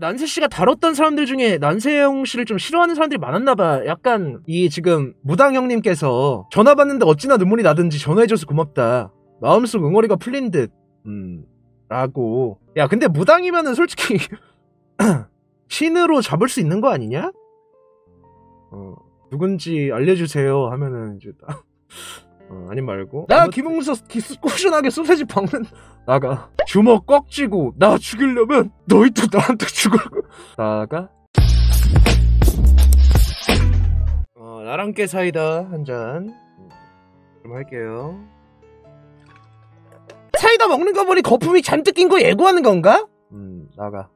난세 씨가 다뤘던 사람들 중에 난세영 씨를 좀 싫어하는 사람들이 많았나 봐. 약간 이 지금 무당 형님께서 전화 받는데 어찌나 눈물이 나든지 전화해줘서 고맙다. 마음속 응어리가 풀린 듯. 음. 라고. 야, 근데 무당이면은 솔직히 신으로 잡을 수 있는 거 아니냐? 어, 누군지 알려주세요 하면은 이제 딱 어, 아니 말고 나김홍서 기스 꾸준하게 소세지 박는 나가 주먹 꽉 쥐고 나 죽이려면 너희도 나한테 죽으라고 나가 어, 나랑 깨 사이다 한 잔 좀 할게요 사이다 먹는 거 보니 거품이 잔뜩 낀 거 예고하는 건가? 음 나가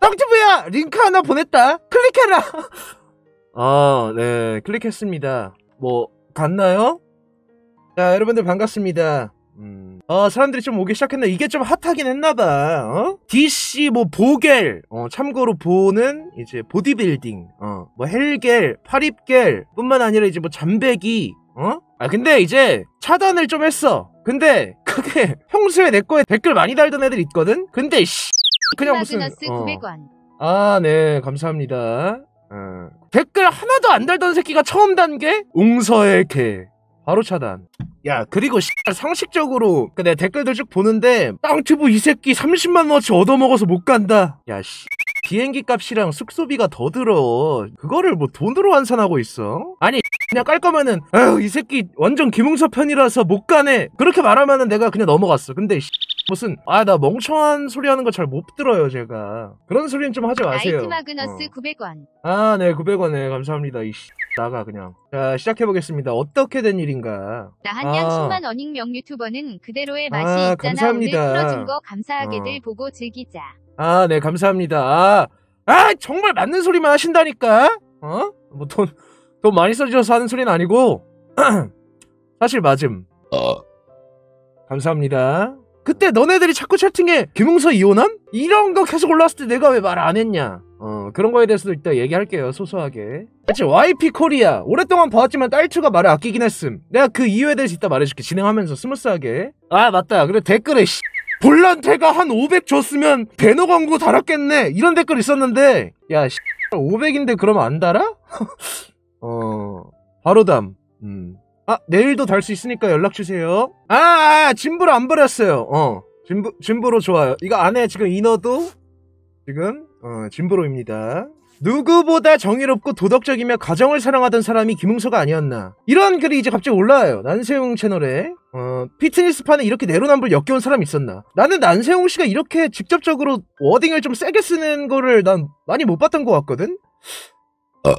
떡튜브야 링크 하나 보냈다 클릭해라 아 네 클릭했습니다 뭐 갔나요? 자, 여러분들 반갑습니다. 음. 어, 사람들이 좀 오기 시작했나? 이게 좀 핫하긴 했나봐, 어? DC, 뭐, 보겔, 어, 참고로 보는, 이제, 보디빌딩, 어, 뭐, 헬겔, 파립겔, 뿐만 아니라 이제 뭐, 잠배기, 어? 아, 근데 이제, 차단을 좀 했어. 근데, 그게, 평소에 내 거에 댓글 많이 달던 애들 있거든? 근데, 씨. 그냥 무슨. 어. 아, 네, 감사합니다. 어. 댓글 하나도 안 달던 새끼가 처음 단게 웅서의 개. 바로 차단. 야 그리고 씨 상식적으로 근데 그 댓글들 쭉 보는데 땅튜브 이 새끼 30만원어치 얻어먹어서 못 간다. 야 씨. 비행기 값이랑 숙소비가 더 들어. 그거를 뭐 돈으로 환산하고 있어? 아니 그냥 깔 거면은 아유 이 새끼 완전 김웅서 편이라서 못 가네. 그렇게 말하면은 내가 그냥 넘어갔어. 근데 씨, 무슨 아 나 멍청한 소리 하는 거 잘 못 들어요 제가 그런 소리는 좀 하지 마세요 아이티 마그너스 어. 900원 아 네 900원에 감사합니다 이씨 나가 그냥 자 시작해보겠습니다 어떻게 된 일인가 나 한양 아. 10만 원익 명 유튜버는 그대로의 아, 맛이 아, 있잖아 감사합니다. 오늘 풀어준 거 감사하게들 어. 보고 즐기자 아 네 감사합니다 아, 아 정말 맞는 소리만 하신다니까 어? 뭐 돈돈 돈 많이 써주셔서 하는 소리는 아니고 사실 맞음 어. 감사합니다 그때 너네들이 자꾸 채팅에 김웅서 이혼함? 이런 거 계속 올라왔을 때 내가 왜 말 안 했냐 어 그런 거에 대해서도 이따 얘기할게요 소소하게 그치 YP 코리아 오랫동안 봤지만 딸투가 말을 아끼긴 했음 내가 그 이유에 대해서 이따 말해줄게 진행하면서 스무스하게 아 맞다 그래 댓글에 씨 볼란테가 한 500 줬으면 배너 광고 달았겠네 이런 댓글 있었는데 야 씨, 500인데 그러면 안 달아? 어 바로담 음아 내일도 달 수 있으니까 연락주세요 아, 아진부를안 버렸어요 어 진부, 진부로 좋아요 이거 안에 지금 인어도 지금 어 진부로입니다 누구보다 정의롭고 도덕적이며 가정을 사랑하던 사람이 김웅서가 아니었나 이런 글이 이제 갑자기 올라와요 난세웅 채널에 어, 피트니스판에 이렇게 내로남불 역겨운 사람 있었나 나는 난세웅 씨가 이렇게 직접적으로 워딩을 좀 세게 쓰는 거를 난 많이 못 봤던 것 같거든 어.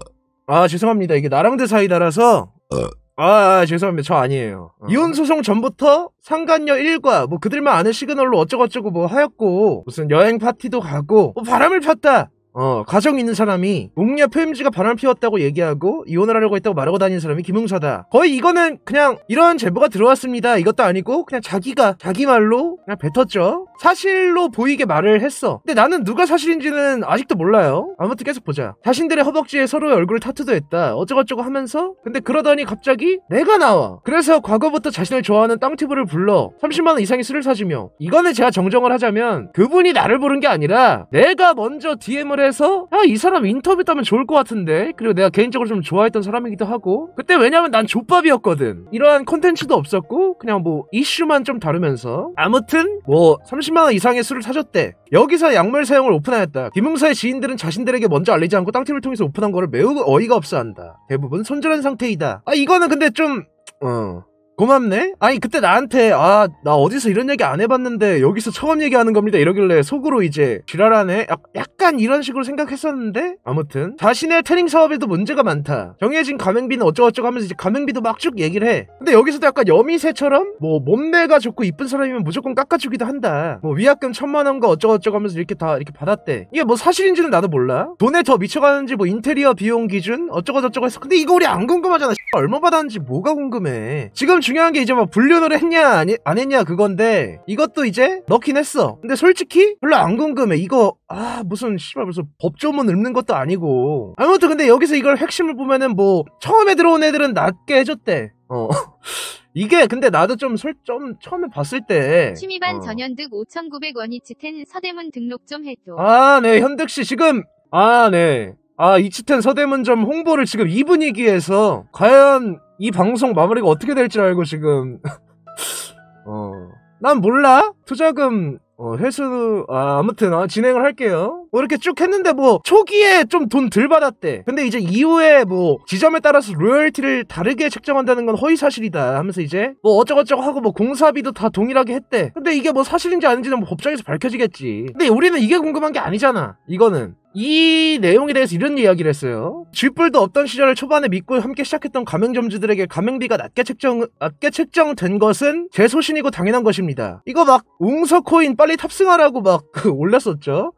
아 죄송합니다 이게 나랑대 사이다라서 어. 아, 아 죄송합니다. 저 아니에요. 어. 이혼 소송 전부터 상간녀 1과 뭐 그들만 아는 시그널로 어쩌고저쩌고 뭐 하였고 무슨 여행 파티도 가고 뭐 바람을 폈다. 어, 가정 있는 사람이 웅녀 표임지가 바람 피웠다고 얘기하고 이혼을 하려고 했다고 말하고 다니는 사람이 김웅사다. 거의 이거는 그냥 이런 제보가 들어왔습니다. 이것도 아니고 그냥 자기가 자기 말로 그냥 뱉었죠. 사실로 보이게 말을 했어. 근데 나는 누가 사실인지는 아직도 몰라요. 아무튼 계속 보자. 자신들의 허벅지에 서로의 얼굴을 타투도 했다. 어쩌고저쩌고 하면서 근데 그러더니 갑자기 내가 나와. 그래서 과거부터 자신을 좋아하는 땅티브를 불러 30만 원 이상의 술을 사주며 이거는 제가 정정을 하자면 그분이 나를 부른 게 아니라 내가 먼저 DM을 해 그래서 아, 이 사람 인터뷰 따면 좋을 것 같은데 그리고 내가 개인적으로 좀 좋아했던 사람이기도 하고 그때 왜냐면 난 족밥이었거든 이러한 콘텐츠도 없었고 그냥 뭐 이슈만 좀 다루면서 아무튼 뭐 30만원 이상의 술을 사줬대 여기서 약물 사용을 오픈하였다 김흥사의 지인들은 자신들에게 먼저 알리지 않고 땅팀을 통해서 오픈한 거를 매우 어이가 없어한다 대부분 손절한 상태이다 아 이거는 근데 좀 어... 고맙네? 아니 그때 나한테 아 나 어디서 이런 얘기 안 해봤는데 여기서 처음 얘기하는 겁니다 이러길래 속으로 이제 지랄하네 약간 이런 식으로 생각했었는데 아무튼 자신의 태닝 사업에도 문제가 많다 정해진 가맹비는 어쩌고저쩌고 하면서 이제 가맹비도 막 쭉 얘기를 해 근데 여기서도 약간 여미새처럼 뭐 몸매가 좋고 이쁜 사람이면 무조건 깎아주기도 한다 뭐 위약금 천만원과 어쩌고저쩌고 하면서 이렇게 다 이렇게 받았대 이게 뭐 사실인지는 나도 몰라 돈에 더 미쳐가는지 뭐 인테리어 비용 기준 어쩌고저쩌고 해서 근데 이거 우리 안 궁금하잖아 얼마 받았는지 뭐가 궁금해 지금 중요한 게 이제 뭐 분류를 했냐 아니, 안 했냐 그건데 이것도 이제 넣긴 했어 근데 솔직히 별로 안 궁금해 이거 아 무슨 씨발 무슨 법조문 읽는 것도 아니고 아무튼 근데 여기서 이걸 핵심을 보면은 뭐 처음에 들어온 애들은 낮게 해줬대 어 이게 근데 나도 좀 설, 좀 처음에 봤을 때 취미반 어. 전현득 5,900원이 치텐 서대문 등록 좀 해줘 아네 현득 씨 지금 아네아 이치텐 서대문점 홍보를 지금 이 분위기에서 과연 이 방송 마무리가 어떻게 될지 알고 지금 어 난 몰라 투자금 어 회수 아 아무튼 어, 진행을 할게요 뭐 이렇게 쭉 했는데 뭐 초기에 좀 돈 덜 받았대. 근데 이제 이후에 뭐 지점에 따라서 로열티를 다르게 책정한다는 건 허위 사실이다 하면서 이제 뭐 어쩌고저쩌고 하고 뭐 공사비도 다 동일하게 했대. 근데 이게 뭐 사실인지 아닌지는 뭐 법정에서 밝혀지겠지. 근데 우리는 이게 궁금한 게 아니잖아. 이거는 이 내용에 대해서 이런 이야기를 했어요. 쥐뿔도 없던 시절을 초반에 믿고 함께 시작했던 가맹점주들에게 가맹비가 낮게 책정 낮게 책정된 것은 제 소신이고 당연한 것입니다. 이거 막 웅서코인 빨리 탑승하라고 막 올렸었죠.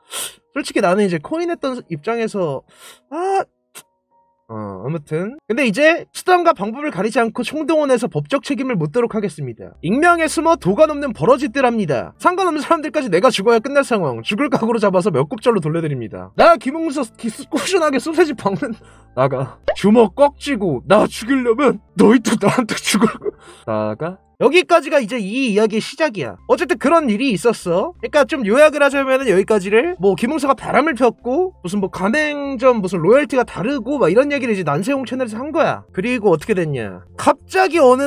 솔직히 나는 이제 코인했던 입장에서 아 어, 아무튼 근데 이제 수단과 방법을 가리지 않고 총동원해서 법적 책임을 묻도록 하겠습니다. 익명에 숨어 도가 넘는 버러지들합니다. 상관없는 사람들까지 내가 죽어야 끝날 상황. 죽을 각오로 잡아서 몇 곱절로 돌려드립니다. 나 김홍수 기수 꾸준하게 소세지 박는 나가 주먹 꽉 쥐고 나 죽이려면 너희도 나한테 죽으라 나가 여기까지가 이제 이 이야기의 시작이야. 어쨌든 그런 일이 있었어. 그러니까 좀 요약을 하자면 여기까지를 뭐김홍사가 바람을 폈고 무슨 뭐 가맹점 무슨 로열티가 다르고 막 이런 얘기를 이제 난세홍 채널에서 한 거야. 그리고 어떻게 됐냐? 갑자기 어느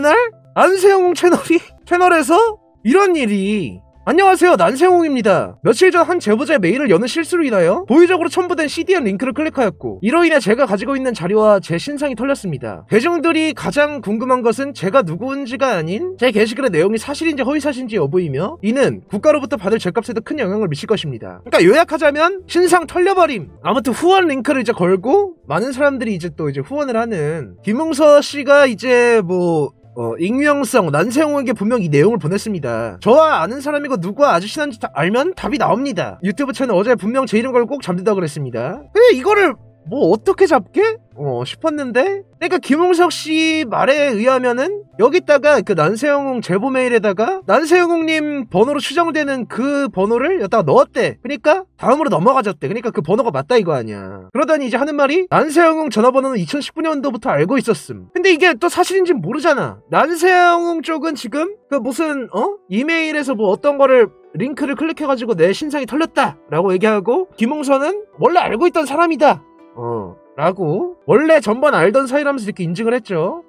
날안세홍 채널이 채널에서 이런 일이 안녕하세요 난세홍입니다 며칠 전 한 제보자의 메일을 여는 실수로 인하여 고의적으로 첨부된 CDN 링크를 클릭하였고 이로 인해 제가 가지고 있는 자료와 제 신상이 털렸습니다 대중들이 가장 궁금한 것은 제가 누구인지가 아닌 제 게시글의 내용이 사실인지 허위사실인지 여부이며 이는 국가로부터 받을 죄값에도 큰 영향을 미칠 것입니다 그러니까 요약하자면 신상 털려버림 아무튼 후원 링크를 이제 걸고 많은 사람들이 이제 또 이제 후원을 하는 김웅서 씨가 이제 뭐 어, 익명성 난세형에게 분명 이 내용을 보냈습니다. 저와 아는 사람이고 누가 아저씨인지 알면 답이 나옵니다. 유튜브 채널 어제 분명 제 이름 걸고 잠들다 그랬습니다. 근데 이거를 뭐 어떻게 잡게? 어 싶었는데 그러니까 김홍석 씨 말에 의하면은 여기다가 그 난세영웅 제보 메일에다가 난세영웅님 번호로 추정되는 그 번호를 여기다가 넣었대 그러니까 다음으로 넘어가졌대 그러니까 그 번호가 맞다 이거 아니야 그러더니 이제 하는 말이 난세영웅 전화번호는 2019년도부터 알고 있었음 근데 이게 또 사실인지 모르잖아 난세영웅 쪽은 지금 그 무슨 어? 이메일에서 뭐 어떤 거를 링크를 클릭해가지고 내 신상이 털렸다 라고 얘기하고 김홍선은 원래 알고 있던 사람이다 어. 라고 원래 전번 알던 사이라면서 이렇게 인증을 했죠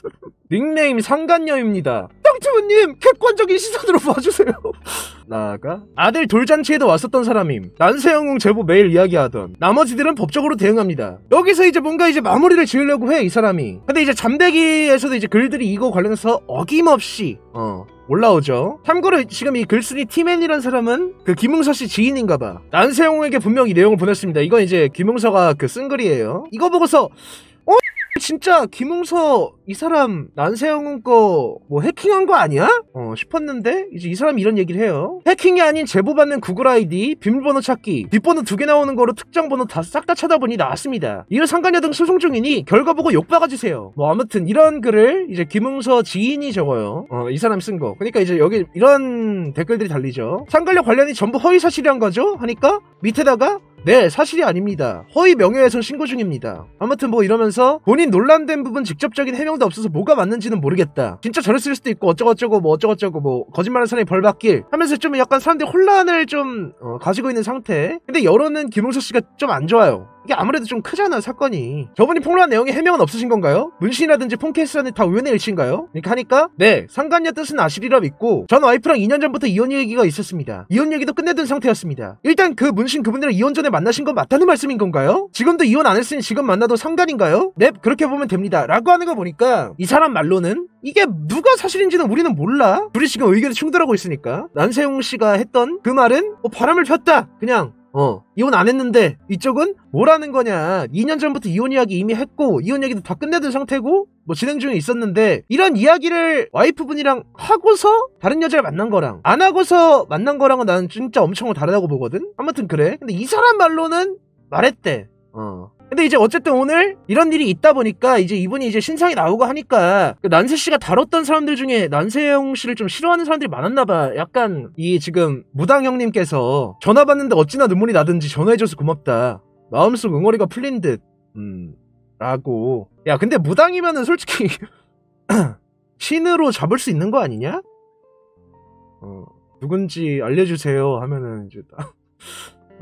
닉네임 상간녀입니다 땅튜브님 객관적인 시선으로 봐주세요 나아가 아들 돌잔치에도 왔었던 사람임 난세영웅 제보 매일 이야기하던 나머지들은 법적으로 대응합니다 여기서 이제 뭔가 이제 마무리를 지으려고 해 이 사람이 근데 이제 잠대기에서도 이제 글들이 이거 관련해서 어김없이 어 올라오죠. 참고로 지금 이 글쓴이 티맨이란 사람은 그 김웅서 씨 지인인가 봐. 난세용에게 분명 히 내용을 보냈습니다. 이건 이제 김웅서가 그 쓴 글이에요. 이거 보고서 진짜 김웅서 이 사람 난세형은 거 뭐 해킹한 거 아니야? 어 싶었는데 이제 이 사람이 이런 얘기를 해요. 해킹이 아닌 제보받는 구글 아이디, 비밀번호 찾기, 뒷번호 두 개 나오는 거로 특정 번호 다 싹 다 찾아보니 나왔습니다. 이를 상관여 등 소송 중이니 결과 보고 욕 박아주세요. 뭐 아무튼 이런 글을 이제 김웅서 지인이 적어요. 어 이 사람 쓴 거. 그러니까 이제 여기 이런 댓글들이 달리죠. 상관료 관련이 전부 허위사실이란 거죠? 하니까 밑에다가 네, 사실이 아닙니다. 허위 명예훼손 신고 중입니다. 아무튼 뭐 이러면서 본인 논란된 부분 직접적인 해명도 없어서 뭐가 맞는지는 모르겠다. 진짜 저랬을 수도 있고 어쩌고저쩌고 뭐 어쩌고저쩌고 뭐거짓말하는 사람이 벌 받길 하면서 좀 약간 사람들이 혼란을 좀 어, 가지고 있는 상태. 근데 여론은 김홍석 씨가 좀 안 좋아요. 이게 아무래도 좀 크잖아 사건이 저분이 폭로한 내용에 해명은 없으신 건가요? 문신이라든지 폰케이스라는 다 우연의 일치인가요? 이렇게 하니까 네 상간녀 뜻은 아시리라 믿고 전 와이프랑 2년 전부터 이혼 얘기가 있었습니다 이혼 얘기도 끝내둔 상태였습니다 일단 그 문신 그분들은 이혼 전에 만나신 건 맞다는 말씀인 건가요? 지금도 이혼 안 했으니 지금 만나도 상관인가요넵 네, 그렇게 보면 됩니다 라고 하는 거 보니까 이 사람 말로는 이게 누가 사실인지는 우리는 몰라 둘이 지금 의견이 충돌하고 있으니까 난세용 씨가 했던 그 말은 뭐 바람을 폈다 그냥 어 이혼 안 했는데 이쪽은 뭐라는 거냐 2년 전부터 이혼 이야기 이미 했고 이혼 얘기도 다 끝내던 상태고 뭐 진행 중에 있었는데 이런 이야기를 와이프분이랑 하고서 다른 여자를 만난 거랑 안 하고서 만난 거랑은 나는 진짜 엄청 다르다고 보거든 아무튼 그래 근데 이 사람 말로는 말했대 어 근데 이제 어쨌든 오늘 이런 일이 있다 보니까 이제 이분이 이제 신상이 나오고 하니까 그 난세 씨가 다뤘던 사람들 중에 난세형 씨를 좀 싫어하는 사람들이 많았나 봐. 약간 이 지금 무당 형님께서 전화 받는데 어찌나 눈물이 나든지 전화해줘서 고맙다. 마음속 응어리가 풀린 듯. 음. 라고. 야, 근데 무당이면은 솔직히 신으로 잡을 수 있는 거 아니냐? 어, 누군지 알려주세요 하면은 이제 딱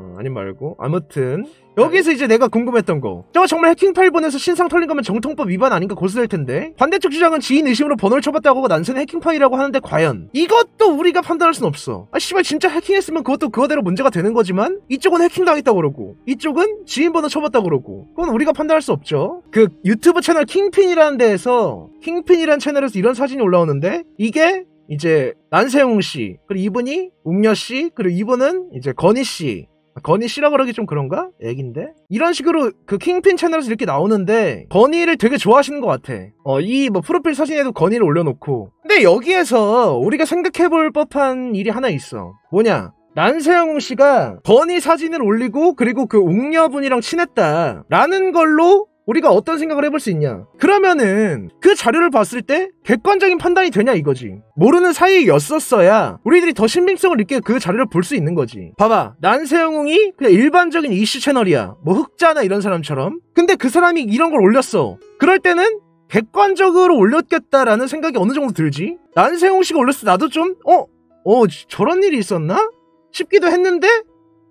어, 아니 말고 아무튼 여기서 이제 내가 궁금했던 거 저거 정말 해킹 파일 보내서 신상 털린 거면 정통법 위반 아닌가 고수될 텐데 반대쪽 주장은 지인 의심으로 번호를 쳐봤다고 난센 해킹 파일이라고 하는데 과연 이것도 우리가 판단할 순 없어 아 씨발 진짜 해킹했으면 그것도 그거대로 문제가 되는 거지만 이쪽은 해킹당했다고 그러고 이쪽은 지인 번호 쳐봤다고 그러고 그건 우리가 판단할 수 없죠 그 유튜브 채널 킹핀이라는 데에서 킹핀이라는 채널에서 이런 사진이 올라오는데 이게 이제 난세웅 씨 그리고 이분이 웅녀 씨 그리고 이분은 이제 건희 씨 건희 씨라고 그러기 좀 그런가? 애긴데? 이런 식으로 그 킹핀 채널에서 이렇게 나오는데 건희를 되게 좋아하시는 것 같아. 어, 이 뭐 프로필 사진에도 건희를 올려놓고. 근데 여기에서 우리가 생각해볼 법한 일이 하나 있어. 뭐냐? 난세영 씨가 건희 사진을 올리고 그리고 그 웅녀분이랑 친했다라는 걸로 우리가 어떤 생각을 해볼 수 있냐 그러면은 그 자료를 봤을 때 객관적인 판단이 되냐 이거지 모르는 사이였었어야 우리들이 더 신빙성을 느끼그 자료를 볼 수 있는 거지 봐봐 난세영웅이 그냥 일반적인 이슈 채널이야 뭐 흑자나 이런 사람처럼 근데 그 사람이 이런 걸 올렸어 그럴 때는 객관적으로 올렸겠다라는 생각이 어느 정도 들지 난세웅 씨가 올렸을 때 나도 좀 어? 어 저런 일이 있었나? 싶기도 했는데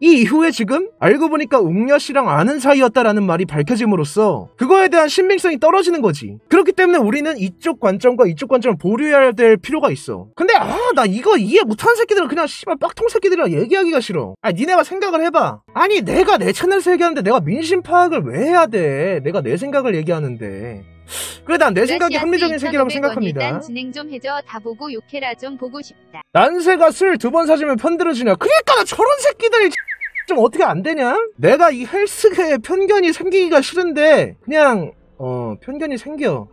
이 이후에 지금 알고 보니까 웅녀 씨랑 아는 사이였다라는 말이 밝혀짐으로써 그거에 대한 신빙성이 떨어지는 거지. 그렇기 때문에 우리는 이쪽 관점과 이쪽 관점을 보류해야 될 필요가 있어. 근데 아 나 이거 이해 못하는 새끼들은 그냥 씨발 빡통 새끼들이랑 얘기하기가 싫어. 아 니네가 니 생각을 해봐. 아니 내가 내 채널에서 얘기하는데 내가 민심 파악을 왜 해야 돼? 내가 내 생각을 얘기하는데. 그래도 내 생각이 합리적인 세계라고 생각합니다. 진행 좀 해줘. 다 보고 욕해라 좀 보고 싶다. 난세가 술 두 번 사주면 편들어주냐. 그러니까 저런 새끼들이 좀 어떻게 안 되냐? 내가 이 헬스계에 편견이 생기기가 싫은데 그냥 어 편견이 생겨.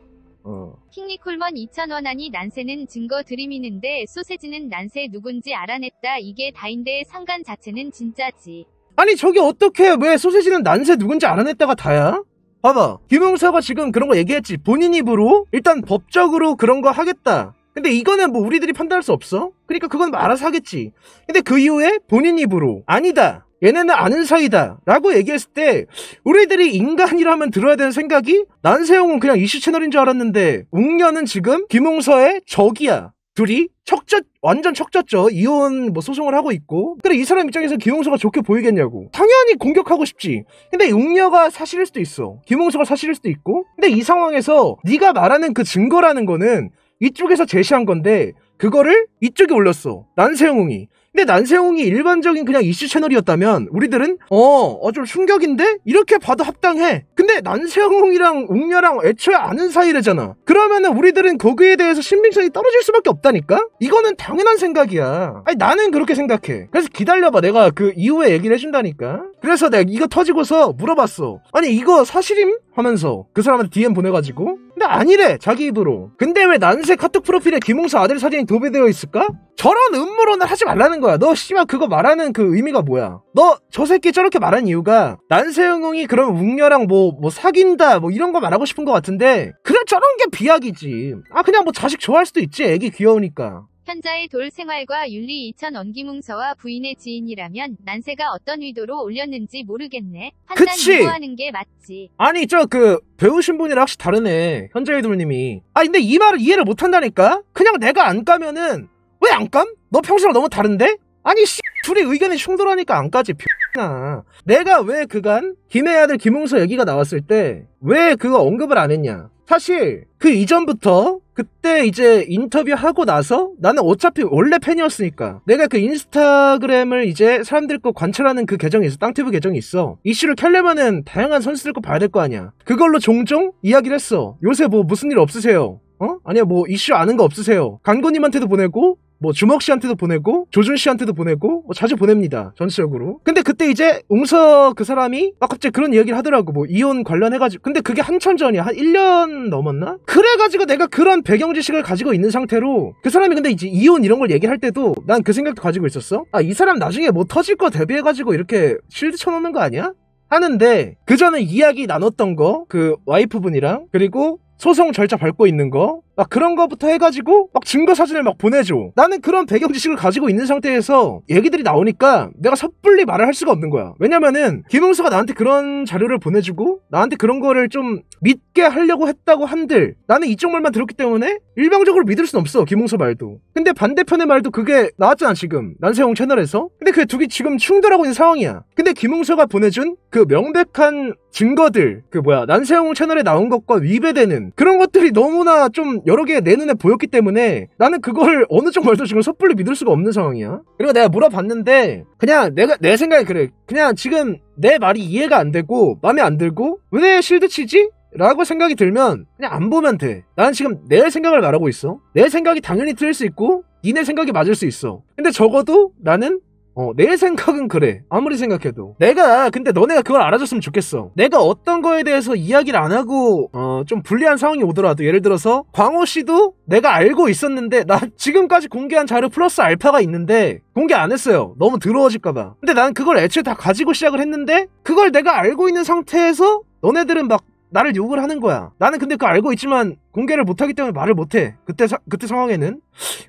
어. 킹리콜먼 2,000원 아니 난세는 증거 들이는데 소세지는 난세 누군지 알아냈다. 이게 다인데 상관 자체는 진짜지. 아니 저게 어떻게 왜 소세지는 난세 누군지 알아냈다가 다야? 봐봐 김용서가 지금 그런 거 얘기했지 본인 입으로 일단 법적으로 그런 거 하겠다 근데 이거는 뭐 우리들이 판단할 수 없어 그러니까 그건 뭐 알아서 하겠지 근데 그 이후에 본인 입으로 아니다 얘네는 아는 사이다 라고 얘기했을 때 우리들이 인간이라면 들어야 되는 생각이 난세용은 그냥 이슈 채널인 줄 알았는데 웅녀는 지금 김홍서의 적이야 둘이 척졌 완전 척졌죠 이혼 뭐 소송을 하고 있고 그래 이 사람 입장에서 김홍수가 좋게 보이겠냐고 당연히 공격하고 싶지 근데 용녀가 사실일 수도 있어 김홍수가 사실일 수도 있고 근데 이 상황에서 네가 말하는 그 증거라는 거는 이쪽에서 제시한 건데 그거를 이쪽에 올렸어 난세웅이 근데 난세홍이 일반적인 그냥 이슈 채널이었다면 우리들은 어, 어 좀 충격인데? 이렇게 봐도 합당해. 근데 난세홍이랑 웅녀랑 애초에 아는 사이래잖아. 그러면은 우리들은 거기에 대해서 신빙성이 떨어질 수밖에 없다니까? 이거는 당연한 생각이야. 아니 나는 그렇게 생각해. 그래서 기다려봐. 내가 그 이후에 얘기를 해준다니까. 그래서 내가 이거 터지고서 물어봤어. 아니 이거 사실임? 하면서 그 사람한테 DM 보내가지고 근데 아니래 자기 입으로 근데 왜 난세 카톡 프로필에 김웅사 아들 사진이 도배되어 있을까? 저런 음모론을 하지 말라는 거야 너 씨발 그거 말하는 그 의미가 뭐야 너 저 새끼 저렇게 말한 이유가 난세웅이 그런 웅녀랑 뭐뭐 뭐 사귄다 뭐 이런 거 말하고 싶은 것 같은데 그냥 저런 게 비약이지 아 그냥 뭐 자식 좋아할 수도 있지 애기 귀여우니까 현자의 돌 생활과 윤리 이천 원기뭉서와 부인의 지인이라면 난세가 어떤 의도로 올렸는지 모르겠네. 판단 그치. 하는게 맞지. 아니 저 그 배우신 분이랑 확실히 다르네. 현자의 돌님이. 아 근데 이 말을 이해를 못한다니까? 그냥 내가 안 까면은 왜 안 깜? 너 평소랑 너무 다른데? 아니 씨둘이 의견이 충돌하니까 안 까지 나 내가 왜 그간 김해 아들 김웅서 얘기가 나왔을 때 왜 그거 언급을 안 했냐 사실 그 이전부터 그때 이제 인터뷰하고 나서 나는 어차피 원래 팬이었으니까 내가 그 인스타그램을 이제 사람들 거 관찰하는 그 계정이 있어 땅튜브 계정이 있어 이슈를 캘려면은 다양한 선수들 거 봐야 될 거 아니야 그걸로 종종 이야기를 했어 요새 뭐 무슨 일 없으세요 어? 아니야 뭐 이슈 아는 거 없으세요 강건님한테도 보내고 뭐 주먹 씨한테도 보내고 조준 씨한테도 보내고 뭐 자주 보냅니다 전체적으로 근데 그때 이제 웅서그 사람이 아 갑자기 그런 이야기를 하더라고 뭐 이혼 관련해가지고 근데 그게 한참 전이야 한 1년 넘었나? 그래가지고 내가 그런 배경 지식을 가지고 있는 상태로 그 사람이 근데 이제 이혼 이런 걸 얘기할 때도 난 그 생각도 가지고 있었어 아 이 사람 나중에 뭐 터질 거 대비해가지고 이렇게 실드 쳐놓는 거 아니야? 하는데 그 전에 이야기 나눴던 거 그 와이프분이랑 그리고 소송 절차 밟고 있는 거막 그런 것부터 해가지고 막 증거 사진을 막 보내줘. 나는 그런 배경 지식을 가지고 있는 상태에서 얘기들이 나오니까 내가 섣불리 말을 할 수가 없는 거야. 왜냐면은 김홍수가 나한테 그런 자료를 보내주고 나한테 그런 거를 좀 믿게 하려고 했다고 한들 나는 이쪽 말만 들었기 때문에 일방적으로 믿을 순 없어 김홍수 말도. 근데 반대편의 말도 그게 나왔잖아 지금 난세용 채널에서. 근데 그두개 지금 충돌하고 있는 상황이야. 근데 김홍수가 보내준 그 명백한 증거들 그 뭐야 난세용 채널에 나온 것과 위배되는 그런 것들이 너무나 좀 여러 개 내 눈에 보였기 때문에 나는 그걸 어느 쪽 말도 지금 섣불리 믿을 수가 없는 상황이야. 그리고 내가 물어봤는데 그냥 내가 내 생각에 그래. 그냥 지금 내 말이 이해가 안 되고 마음에 안 들고 왜 실드 치지? 라고 생각이 들면 그냥 안 보면 돼. 나는 지금 내 생각을 말하고 있어. 내 생각이 당연히 틀릴 수 있고 니네 생각이 맞을 수 있어. 근데 적어도 나는 어, 내 생각은 그래. 아무리 생각해도. 내가, 근데 너네가 그걸 알아줬으면 좋겠어. 내가 어떤 거에 대해서 이야기를 안 하고, 어, 좀 불리한 상황이 오더라도, 예를 들어서, 광호 씨도 내가 알고 있었는데, 나 지금까지 공개한 자료 플러스 알파가 있는데, 공개 안 했어요. 너무 더러워질까봐. 근데 난 그걸 애초에 다 가지고 시작을 했는데, 그걸 내가 알고 있는 상태에서, 너네들은 막 나를 욕을 하는 거야. 나는 근데 그거 알고 있지만 공개를 못하기 때문에 말을 못해. 그때 사, 그때 상황에는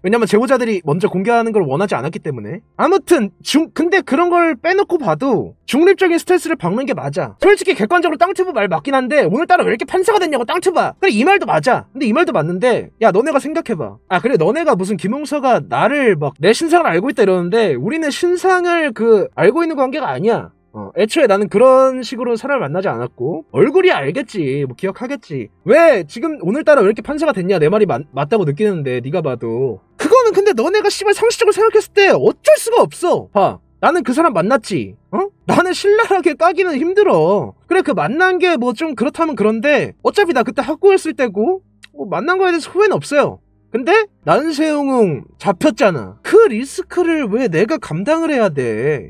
왜냐면 제보자들이 먼저 공개하는 걸 원하지 않았기 때문에 아무튼 중 근데 그런 걸 빼놓고 봐도 중립적인 스트레스를 박는 게 맞아. 솔직히 객관적으로 땅튜브 말 맞긴 한데 오늘따라 왜 이렇게 판사가 됐냐고 땅튜브야. 그래 이 말도 맞아. 근데 이 말도 맞는데 야 너네가 생각해봐. 아 그래 너네가 무슨 김홍서가 나를 막 내 신상을 알고 있다 이러는데 우리는 신상을 그 알고 있는 관계가 아니야. 어, 애초에 나는 그런 식으로 사람을 만나지 않았고 얼굴이 알겠지 뭐 기억하겠지 왜 지금 오늘따라 왜 이렇게 판사가 됐냐 내 말이 맞, 맞다고 느끼는데 네가 봐도 그거는 근데 너네가 씨발 상식적으로 생각했을 때 어쩔 수가 없어 봐 나는 그 사람 만났지 어? 나는 신랄하게 까기는 힘들어 그래 그 만난 게 뭐 좀 그렇다면 그런데 어차피 나 그때 학고했을 때고 어, 만난 거에 대해서 후회는 없어요 근데 난세웅은 잡혔잖아 그 리스크를 왜 내가 감당을 해야 돼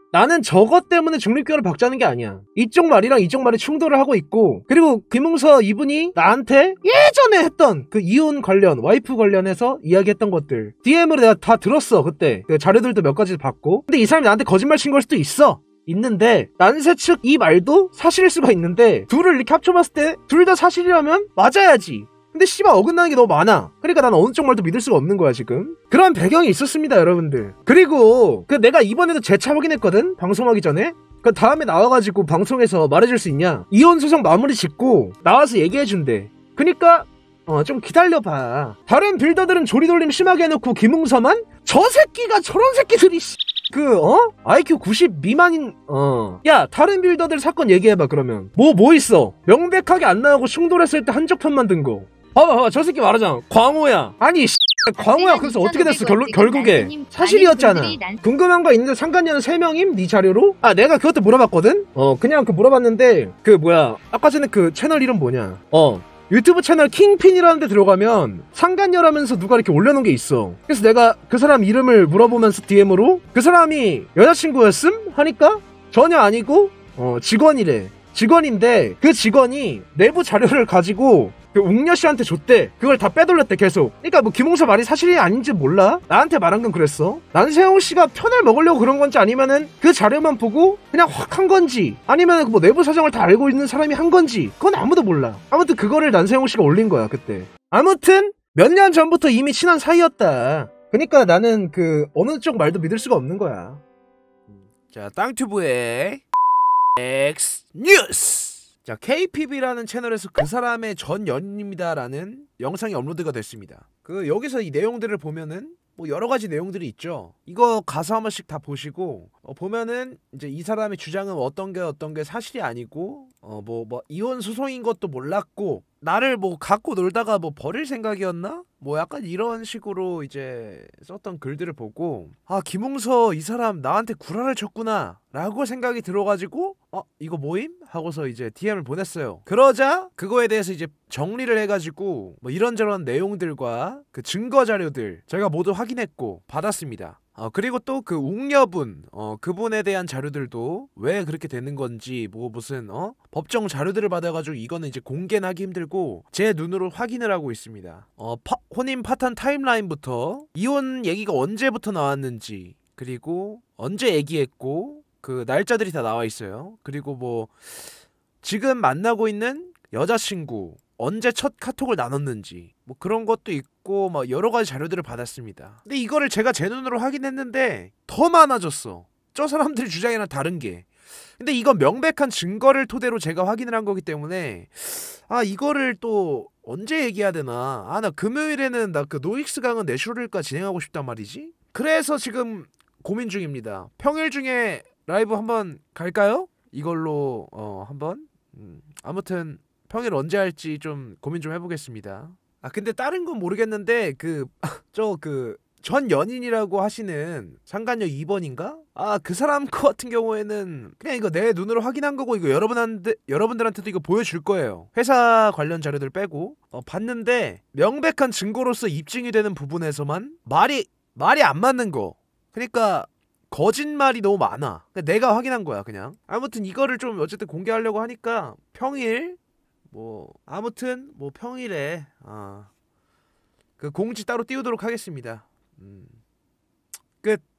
나는 저것 때문에 중립교를 박자는 게 아니야. 이쪽 말이랑 이쪽 말이 충돌을 하고 있고 그리고 김홍서 이분이 나한테 예전에 했던 그 이혼 관련 와이프 관련해서 이야기했던 것들 DM으로 내가 다 들었어 그때 그 자료들도 몇 가지 봤고 근데 이 사람이 나한테 거짓말 친 걸 수도 있어 있는데 난세 측 이 말도 사실일 수가 있는데 둘을 이렇게 합쳐봤을 때 둘 다 사실이라면 맞아야지 근데 씨발 어긋나는 게 너무 많아. 그러니까 난 어느 쪽 말도 믿을 수가 없는 거야 지금. 그런 배경이 있었습니다 여러분들. 그리고 그 내가 이번에도 재차 확인했거든 방송하기 전에. 그 다음에 나와가지고 방송에서 말해줄 수 있냐? 이혼 소송 마무리 짓고 나와서 얘기해준대. 그니까 어, 좀 기다려봐. 다른 빌더들은 조리돌림 심하게 해놓고 김웅서만 저 새끼가 저런 새끼들이 씨. 그, 어? IQ 90 미만인, 어. 야, 다른 빌더들 사건 얘기해봐, 그러면. 뭐, 뭐 있어? 명백하게 안 나오고 충돌했을 때 한쪽편 만든 거. 봐봐 봐봐 저 새끼 말하잖아 광호야 아니 씨, 광호야 그래서 네 어떻게 됐어 결, 결국에 네 사실이었잖아 궁금한 거 있는데 상관녀는 3명임? 네 자료로? 아 내가 그것도 물어봤거든? 어 그냥 그 물어봤는데 그 뭐야 아까 전에 그 채널 이름 뭐냐 어 유튜브 채널 킹핀이라는 데 들어가면 상간녀라면서 누가 이렇게 올려놓은 게 있어 그래서 내가 그 사람 이름을 물어보면서 DM으로 그 사람이 여자친구였음? 하니까 전혀 아니고 어 직원이래 직원인데 그 직원이 내부 자료를 가지고 그 웅녀 씨한테 줬대. 그걸 다 빼돌렸대 계속. 그러니까 뭐 김홍서 말이 사실이 아닌지 몰라. 나한테 말한 건 그랬어. 난세영 씨가 편을 먹으려고 그런 건지 아니면은 그 자료만 보고 그냥 확 한 건지 아니면 뭐 내부 사정을 다 알고 있는 사람이 한 건지 그건 아무도 몰라. 아무튼 그거를 난세영 씨가 올린 거야 그때. 아무튼 몇 년 전부터 이미 친한 사이였다. 그러니까 나는 그 어느 쪽 말도 믿을 수가 없는 거야. 자, 땅튜브의 X 뉴스. 자, KPB라는 채널에서 그 사람의 전 연입니다라는 영상이 업로드가 됐습니다. 그 여기서 이 내용들을 보면은 뭐 여러 가지 내용들이 있죠. 이거 가서한 번씩 다 보시고 어, 보면은 이제 이 사람의 주장은 어떤 게 어떤 게 사실이 아니고 어뭐뭐 뭐 이혼 소송인 것도 몰랐고 나를 뭐 갖고 놀다가 뭐 버릴 생각이었나? 뭐 약간 이런 식으로 이제 썼던 글들을 보고 아 김웅서 이 사람 나한테 구라를 쳤구나 라고 생각이 들어가지고 어 이거 모임? 하고서 이제 DM을 보냈어요 그러자 그거에 대해서 이제 정리를 해가지고 뭐 이런저런 내용들과 그 증거 자료들 제가 모두 확인했고 받았습니다 어, 그리고 또 그 웅여분 어, 그분에 대한 자료들도 왜 그렇게 되는 건지 뭐 무슨 어? 법정 자료들을 받아가지고 이거는 이제 공개는 하기 힘들고 제 눈으로 확인을 하고 있습니다. 어, 파, 혼인 파탄 타임라인부터 이혼 얘기가 언제부터 나왔는지 그리고 언제 얘기했고 그 날짜들이 다 나와 있어요. 그리고 뭐 지금 만나고 있는 여자친구 언제 첫 카톡을 나눴는지 뭐 그런 것도 있고 막 뭐 여러 가지 자료들을 받았습니다. 근데 이거를 제가 제 눈으로 확인했는데 더 많아졌어. 저 사람들의 주장이랑 다른 게. 근데 이건 명백한 증거를 토대로 제가 확인을 한 거기 때문에 아 이거를 또 언제 얘기해야 되나 아 나 금요일에는 나 그 노익스 강은 내슈를까 진행하고 싶단 말이지 그래서 지금 고민 중입니다 평일 중에 라이브 한번 갈까요 이걸로 어 한번 음, 아무튼 평일 언제 할지 좀 고민 좀 해보겠습니다. 아 근데 다른 건 모르겠는데 그 저 그 전 연인이라고 하시는 상간녀 2번인가? 아 그 사람 거 같은 경우에는 그냥 이거 내 눈으로 확인한 거고 이거 여러분한테 여러분들한테도 이거 보여줄 거예요. 회사 관련 자료들 빼고 어, 봤는데 명백한 증거로서 입증이 되는 부분에서만 말이 말이 안 맞는 거. 그러니까 거짓말이 너무 많아. 그니까 내가 확인한 거야, 그냥. 아무튼 이거를 좀 어쨌든 공개하려고 하니까 평일 뭐 아무튼 뭐 평일에 어, 그 공지 따로 띄우도록 하겠습니다. 음. 끝.